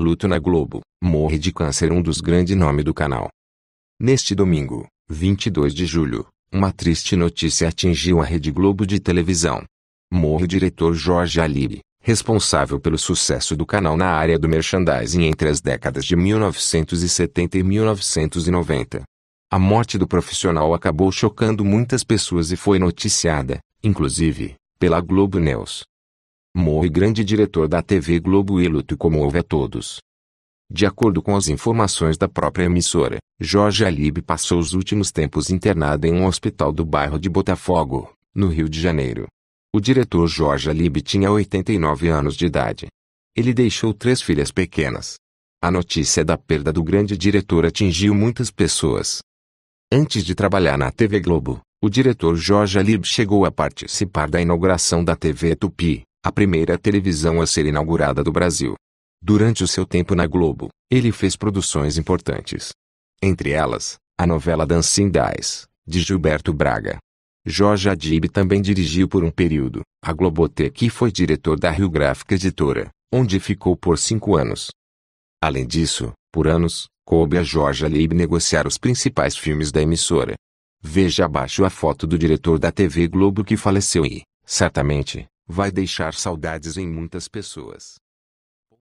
Luto na Globo, morre de câncer um dos grandes nomes do canal. Neste domingo, 22 de julho, uma triste notícia atingiu a Rede Globo de televisão. Morre o diretor Jorge Alibi, responsável pelo sucesso do canal na área do merchandising entre as décadas de 1970 e 1990. A morte do profissional acabou chocando muitas pessoas e foi noticiada, inclusive, pela Globo News. Morre grande diretor da TV Globo e luto comove a todos. De acordo com as informações da própria emissora, Jorge Alibe passou os últimos tempos internado em um hospital do bairro de Botafogo, no Rio de Janeiro. O diretor Jorge Alibe tinha 89 anos de idade. Ele deixou três filhas pequenas. A notícia da perda do grande diretor atingiu muitas pessoas. Antes de trabalhar na TV Globo, o diretor Jorge Alib chegou a participar da inauguração da TV Tupi, a primeira televisão a ser inaugurada do Brasil. Durante o seu tempo na Globo, ele fez produções importantes. Entre elas, a novela Dancing Dancindais, de Gilberto Braga. Jorge Adib também dirigiu por um período, a Globotec e foi diretor da Rio Gráfica Editora, onde ficou por cinco anos. Além disso, por anos, coube a Jorge Adib negociar os principais filmes da emissora. Veja abaixo a foto do diretor da TV Globo que faleceu e, certamente, vai deixar saudades em muitas pessoas.